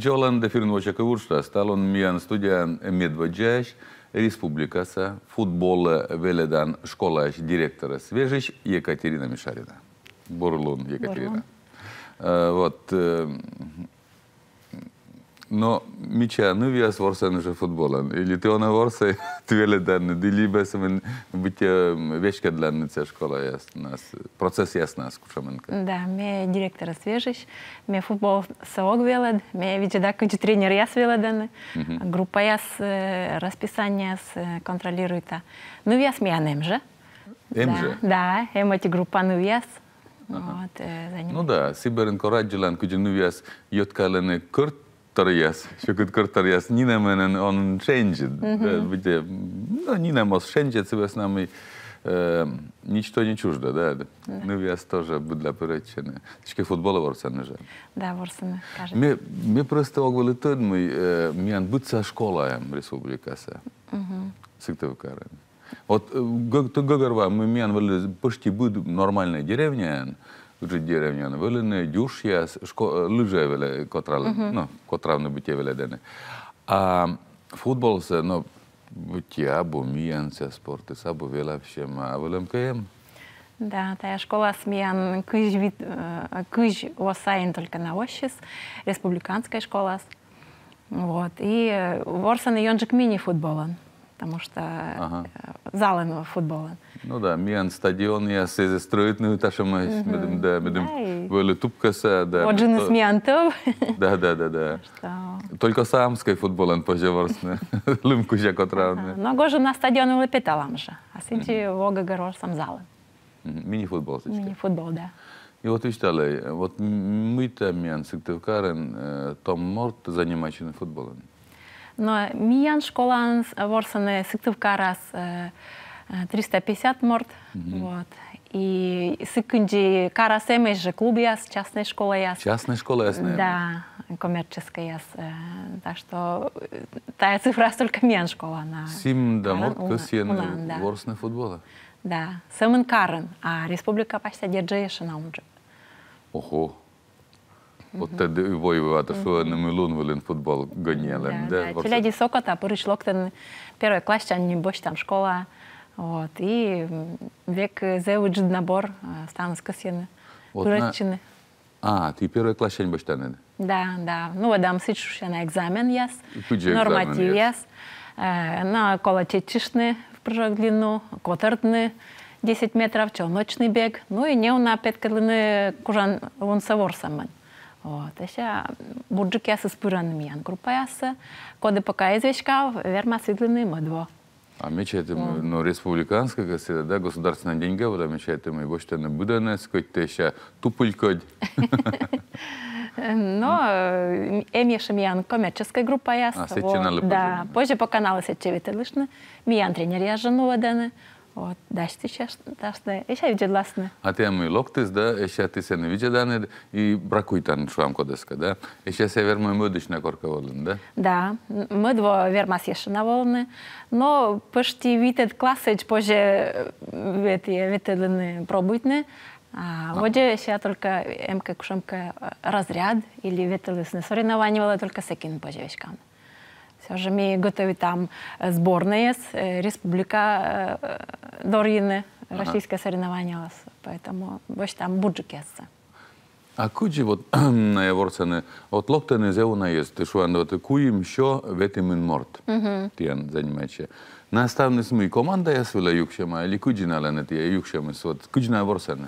Jolan Defirinvoce Căurștea, stalon mia în студия, Medvăgeaș, Республика са, футбол, веледан школаш директора свежиш Екатерина Мишарина. Бурлун Екатерина. Бурлун. Э, вот. Э, Да, Miqja, në vija e e së varse në shë futbolën. I lition e varse, të vjele dërë në dilibe, se më në bëtje veshke dërë në të shkolla jasë nas, ну да, Сибер куди ну kortarias, siukord kortarias, ninemenen on wszędzie. Mhm. Äh, Widzę, no ninem os wszędzie, co jest nami, e, не чуждо, да. Ну, вяз тоже для перечини. Тільки футболу ворсене же. Да, ворсене, кажуть. Мы ми просто огвали тон, мы, мы ан бутса школа республикаса. Угу. Сыктывкары. Вот, то гогарва, мы мы ан были почти бы нормальная деревня, жиддере ñoon wala ne djush ya sko luže vele kotral mm -hmm. no kotravno bitie vele dene a futbol se no bitia bo mianse sporte sa bo vela všem a velem kem Да, тая школа смеян кыж вид кыж осайн только на ощис, республиканская школа. Вот. И ворсан и йонжик мини футболан потому что ага. Э, залами футбола. Ну да, mie în stadion все se zestrăit, nu uita așa mai, mm-hmm. medem, тупкаса, да. Один из ментов. Да, да, да, да. Только самской футболен пожеворсне, лымку же котравне. Но гоже на стадионе лепеталам же, а сиди вога горор сам залы. Мини-футбол, Мини-футбол, да. И вот видите, вещталей, вот мы-то мен, сыктывкарен, э, том морт занимачен футболом. Но миян школанс ворсаны Сыктывкарас э, э, 350 морт. Вот. И сыкынджи карасемы же клуб с частной школа яс. Частная школа яс, наверное. Да, коммерческая яс. Э. Так что та цифра только миян школа. На... Сим да морт кысен да. ворсны футбола. Да, сэмэн карен а республика почти держаешь на ого от те вивоювати, що не милун велин футбол гоняли. Да, гоніли. Челяді сокота перейшло локтен. перший клас, а не там школа. От, і век зеуч набор стан скасєн. Туреччини. А, ти перший клас ще не бо Да, да. Ну, дам сичу ще на екзамен яс. Норматив яс. На кола чечишни в прыжок длину, котардны. 10 метров, челночный бег, ну и не у на пять калины кужан он савор вот. Еще а бурджики с спуранами, группа с коды пока извещка, верма светлины мы два. А мечети, mm. ну, республиканская газета, да, государственные деньги, вот, а мечети мы его что не будем искать, то еще тупылькать. Но Эмиша Миян коммерческая группа ясно. А, сетчинали Да, позже по каналу сетчевите лишь. Миян тренер я жену водены. Вот, даште сейчас даште, еще виджедласны. А ты мы локтис, да, еще ты сены виджеданы и бракуй там швам кодеска, да? Еще се вермой мыдыш на корка волен, да? Да, мы дво вермас еще на волны, но почти витет классыч позже эти витедлины пробуйтны, а, а. Вот еще только МК-кушамка разряд или с ветелысны соревнования, только секин позже вещкам. Сейчас скажем, готові там зборні э, з э, Республіка э, Доріни, російське соревновання, поэтому більше там буджикеса. А куджі вот на Яворцене, от лоптене зеуна єст, ти шуан доти куїм, що ветимин морт. Тіян займече. Наставниць и команда я свіла юкшема, ілі куджі налене тіє юкшема, от куджі на Яворцене.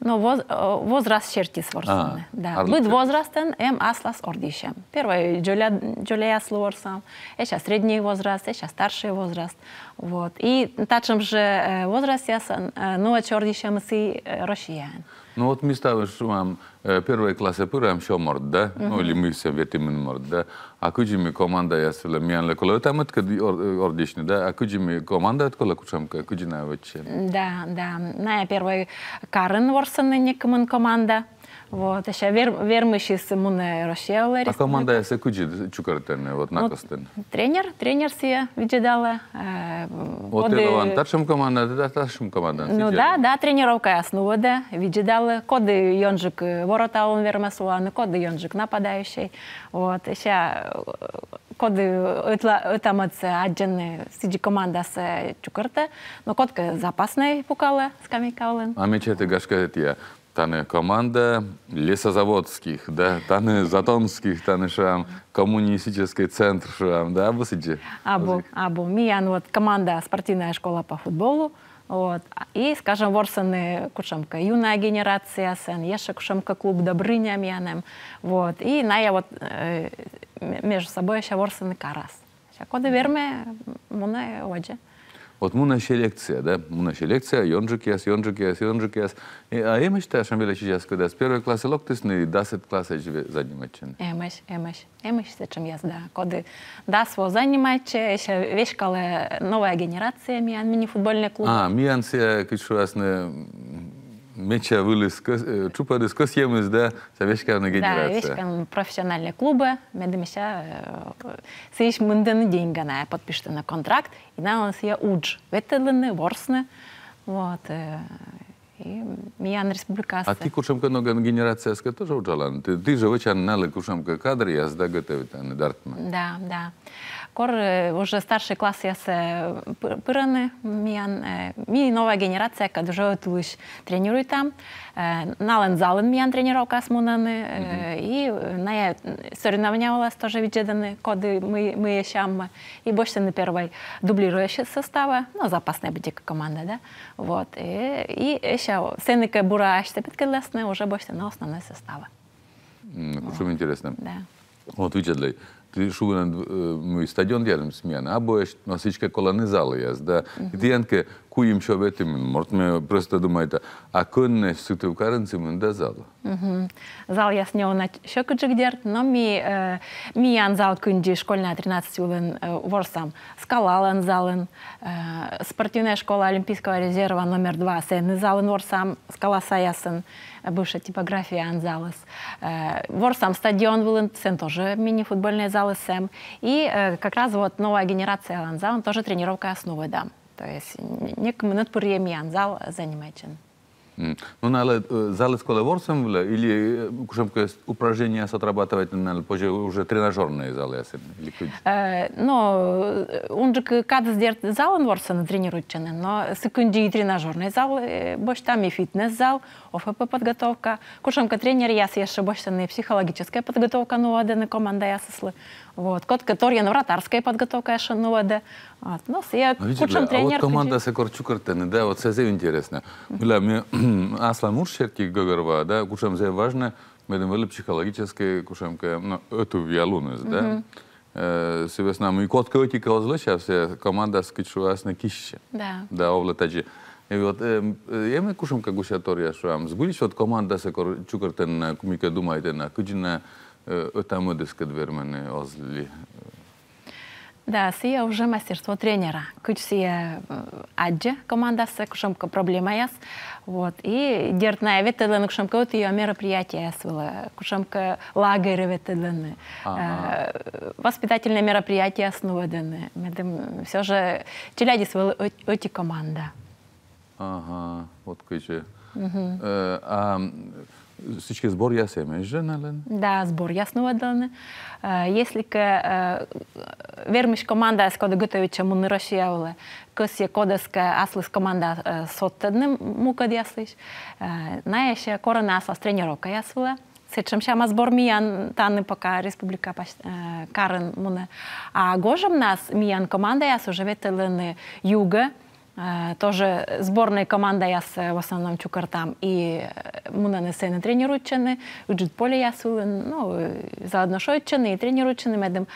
Но ну, воз, э, возраст чертис ворсам. Да. Быть возрастен эм аслас ордишем. Первое джоля слуорсам. Это средний возраст, это старший возраст. Вот. И тачем же э, возраст ясен. Э, ну а чордишем си россиян. Ну вот мы ставим, что вам первые классы пырам еще морд, да? Ну или мы все ветим морд, да? akujimi komanda yasile mianle kiedy tamat kadi ordishni да akujimi komanda atkola kuchamka akujina воче Da, da, najpierw no Karen карын ворсаны некімін команда Вот, еще вер, вермышис муне рощеллер. А команда эсэ куджи чукартене, э, вот накостен? Тренер, тренер сия виджидала. Э, вот это ван, ташим команда, это ташим команда. Ну да, да, тренировка основа, да, виджидала. Коды йонжик э, ворота он вермасулан, коды йонжик нападающий. Вот, еще коды өтамац аджен команда командасы чукарта, но кодка запасной пукала с олен. А мечеты гашка это таны команда лесозаводских, да, таны затонских, таны шам, коммунистический центр шам, да, бусиджи? Абу, абу. Миян вот команда спортивная школа по футболу, вот. И, скажем, ворсаны Кушемка, юная генерация, сен, еша Кушемка, клуб Добрыня Мианем, вот. И на я вот э, между собой еще ворсаны карас. Сейчас куда верме, мне э, оджи. От му на селекция, да, му на селекция, јонжик јас, јонжик јас, јонжик јас. А имаш таа шам величи јас кога с први клас лок ти сни 10 класа живе занимачен. Имаш, имаш. Имаш се чим јас да. Коди да сво занимаче, еше вешкале нова генерација ми ан мини фудбални клуб. А, ми ан се кичу јас не Меча вылез чупарис, кос емис, да, са вешкана генерация. Да, вешкан професиональные клубы, медамиша, сеиш мынден деньга на подпишите на контракт, и на нас я удж, ветелены, ворсны, вот, и миян республикасы. А ты кушамка нога генерация, ска тоже уджалан, ты, ты же вычан налы кушамка кадр, я сда готовит, а не дартма. Да, да. Кор э, уже старший класс я sa prne, э, миан э, ми nová генерация, kad už tu už trénujú tam. Na len zalen mian trénirovka smunany i na ja соревнования тоже виджеданы, коды мы, мы ищем, и больше на первой дублирующий состава, ну, запасная будет команда, да, вот, и, и еще сеника бура аж уже больше на основной состава. Почему вот. интересно? Да. Вот видите, šūna, mēs stadionu redzam smēna, abojas no sička kolonizālijas, da, mm -hmm. tienka cu im și avea timin mort, просто думаете, а кынны сыты в карынцы мында залы. Зал я яснеу на щеку джигдерт, но ми, ми ян зал кынди школьная 13 юлын ворсам. Скалалан зален спортивная школа Олимпийского резерва номер 2 сен зален ворсам, скала саясен бывшая типография анзалыс. Ворсам стадион вылын, сен тоже мини-футбольные залы сэм. И как раз вот новая генерация анзалын тоже тренировка основы дам то есть некому надприєм'ян ну, зал за Німеччину. Ну, але э, зали з колеворсом или кушемка э, упражнения с отрабатывать, наверное, позже уже тренажерные залы, если э, Ну, он же когда сделает зал, он ворсен тренирует, но секунди и тренажерный зал, больше там и фитнес-зал, ОФП подготовка. Кушемка тренер, я еще больше не психологическая подготовка, ну, а команда я сосла. Вот, кот, который я вратарская подготовка, я еще, ну, а Отмылся. Я а видите, худшим тренером. А вот команда се кучу... Сакарчукарта, да, вот это интересно. Бля, мне Аслан Муршерки Гагарва, да, кучам за важно, мы думали психологическое, кучам, ну, эту виалунность, да. Съвестно, и кот кой казалось, а вся команда скачивалась на кище. Да. Да, овлатачи. И вот, я мне кушам, как уж я тория, что вам сбылись, вот команда Сакарчукарта, кумика думаете, на кучина, е, е, там одескат вермены озли. Да, сия уже мастерство тренера. Күч сия э, адже команда командасы кушемка проблема яс. Вот. И дертная ветелен кушемка вот ее мероприятие яс было. Кушамка лагерь ветелен. Э, воспитательное мероприятие основы дены. Все же челяди был эти команда. Ага, вот кыче. Э, а Всички сбор е се меженален? Да, сбор ясно вадален. Если ке вермиш команда е скода готовича му нарашиявале, къс е кода ска асли с команда соттаднем му на яслиш. Наеше корона асла с тренировка ясвала. Сечем шама сбор миян тане пока республика карен муне. А гожем нас миян команда ясу живетелен юга, юга, Тоже сборная команда јас в основном чукар там и не се на трениручене, уџит поле јас ну, заедно шојчене и трениручене, медом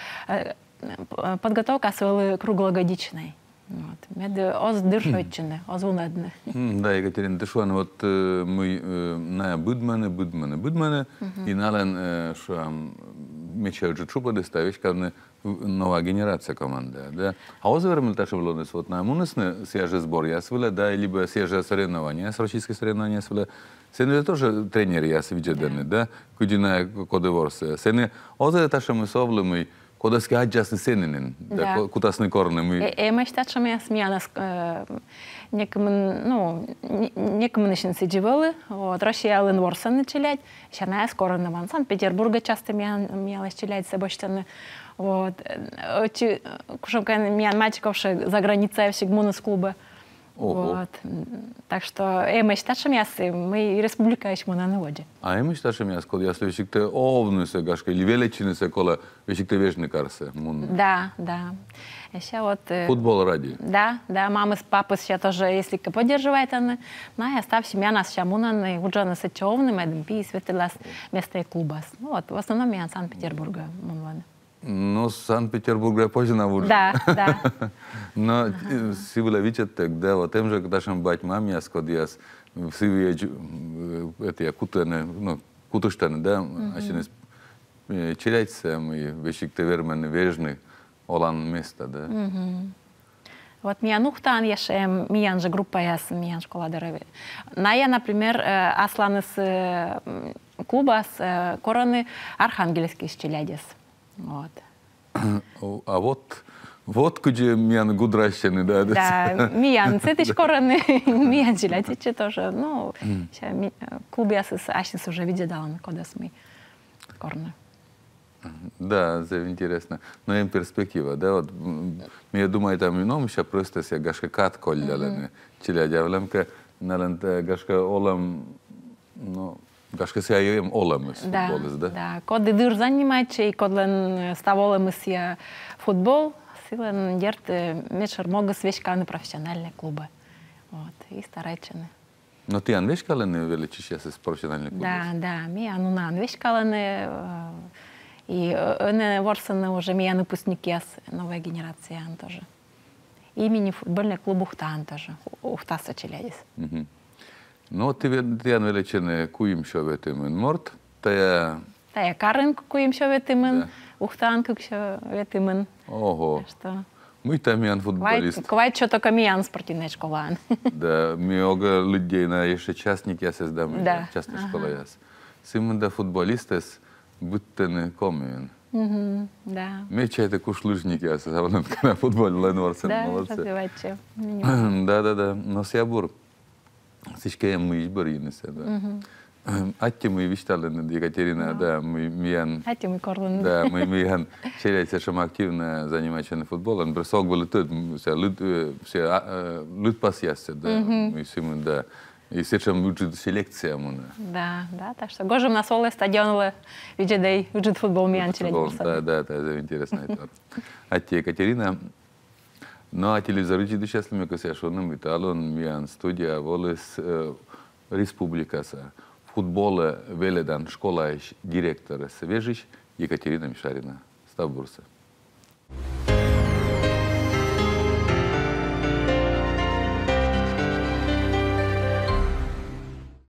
подготовка се круглогодичной Вот. Меде оз дыршочене, оз вунадне. Да, Екатерина Тышуан, вот мы на быдмане, быдмане, быдмане, и нален, что меча уджит шупа, ставишь, когда генерация команда, nova generație comandă. Da? Auzi, vrem tașo vlone sot na munesne свежий сбор я свыла, да, либо свежее соревнование, с российское соревнование свыла. Сене тоже тренер я свидя дене, да, куди на кодеворсе. Сене озе что мы и Кода ски аджасны сенинин, да, кутасны корным. Эме штат шаме смиянас э, неким, ну, неким нишин сидевали. вот, Россия Ален Ворсен началять, шана я скоро на Санкт-Петербурга часто мяла началять, собой штаны. Вот. Оти, кушамка мен мальчиковши за границей всег с клубы. Вот. Так что эмэш ташым ясы, мы республика эш на наводи. А эмэш ташым ясы, кол ясы вешикте овнысы гашка, или величины, величинысы, кола вешикте вежны карсы. Да, да. Еще вот... Э, Футбол ради. Да, да, Мамы с папой сейчас тоже, если ка поддерживает, она, на, ну, я став семья нас сейчас муна, и уже нас эти овны, мы дым пи, светилась местные клуба. Ну вот, в основном я Санкт-Петербурга, мунваны. Но Санкт-Петербург я позже на Да, да. Но си была вечет тогда, вот тем же, когда шам бать мам я скот я си веч это я кутане, ну кутуштане, да, а ще не чиряйся мы вещик те вермен вежны олан места, да. Вот меня нухтан яш миян же группа яс миян школа дереве. На я, например, аслан из клуба с короны Архангельский с Челядис. Вот. А вот, вот где мен гудращены, да? Да, миян, цеты шкораны, миян челятичи тоже. Ну, кубя с ашнис уже видя да он, когда мы корны. Да, это интересно. Но им перспектива, да, вот, я думаю, там и нам еще просто себя гашка кат коллялены, челядя, влемка, нален гашка олам, ну, да? Да, Başkasıyla olamayız и Da, kod didür zanimaqchi i футбол, stavolamizja futbol, silan yert e, mečar mogas на profesionalne klube. Вот, и старайчены. Но ти анвешкаланы величиш я с профессиональный клуб? Да, да, ми ануна анвешкаланы, и они ворсаны уже ми анупускники яс новая генерация ан тоже. Имени футбольный клуб Ухтан тоже, Ухтаса Челядис. Угу. Nu, viena величина, куим šo vietimin mort, tajā... Tajā karinka, kуим šo vietimin, uhtanka, šo vietimin. Oho. Что? Мы там ян футболист. Квайт что то миян спортивная школа. Да, много людей на еще частник я создам. Да. Частная школа я. Симон да футболистес, будто не комин. да. Мы чай так уж лыжники я создавал на футболе Ленуарсен. Да, молодцы. Да, да, да. Но с сябур. всички е му избори не се, да. Атте му и виштален, Екатерина, да, мы миян. Атте мы корлен. Да, мы миян. Челяй сешам активно занимается футболом. Бросок был тут, все люд, все люд да. Мы е, симы, да. И сечам учит селекция му. Да, да, так что гожем на соле стадионлы, видя да футбол миян челяй. Да, да, да, это е интересно. Атте Екатерина, Но а телевизорите душа слеме кој се ја шоним Виталон, Мијан, студија, волес республика Футболе, веледан, школа еш, директор Екатерина Мишарина. Става